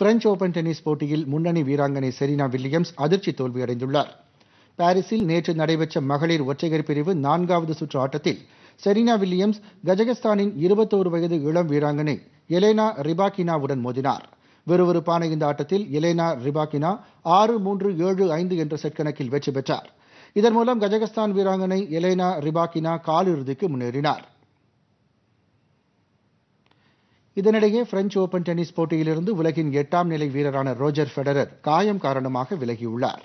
French open tennis போட்டியில் முன்னணி வீராங்கனை செரீனா வில்லியம்ஸ் அதிர்ச்சி தோல்வியடைந்துள்ளார் பாரிஸில் நேற்று நடைபெற்ற மகளிர் ஒற்றையர் பிரிவு நான்காவது சுற்று ஆட்டத்தில் செரீனா வில்லியம்ஸ் கஜகஸ்தானின் இருபத்தோரு வயது இளம் வீராங்கனை எலேனா ரிபாக்கினாவுடன் மோதினார் விறுவிறுப்பான இந்த ஆட்டத்தில் எலேனா ரிபாக்கினா ஆறு மூன்று ஏழு ஐந்து என்ற செட் கணக்கில் வெற்றி பெற்றார் இதன் மூலம் கஜகஸ்தான் வீராங்கனை எலேனா ரிபாக்கினா காலிறுதிக்கு முன்னேறினார் இதனிடையே பிரெஞ்ச் ஒபன் டென்னிஸ் போட்டியிலிருந்து உலகின் எட்டாம் நிலை வீரரான ரோஜர் ஃபெடரர் காயம் காரணமாக விலகியுள்ளார்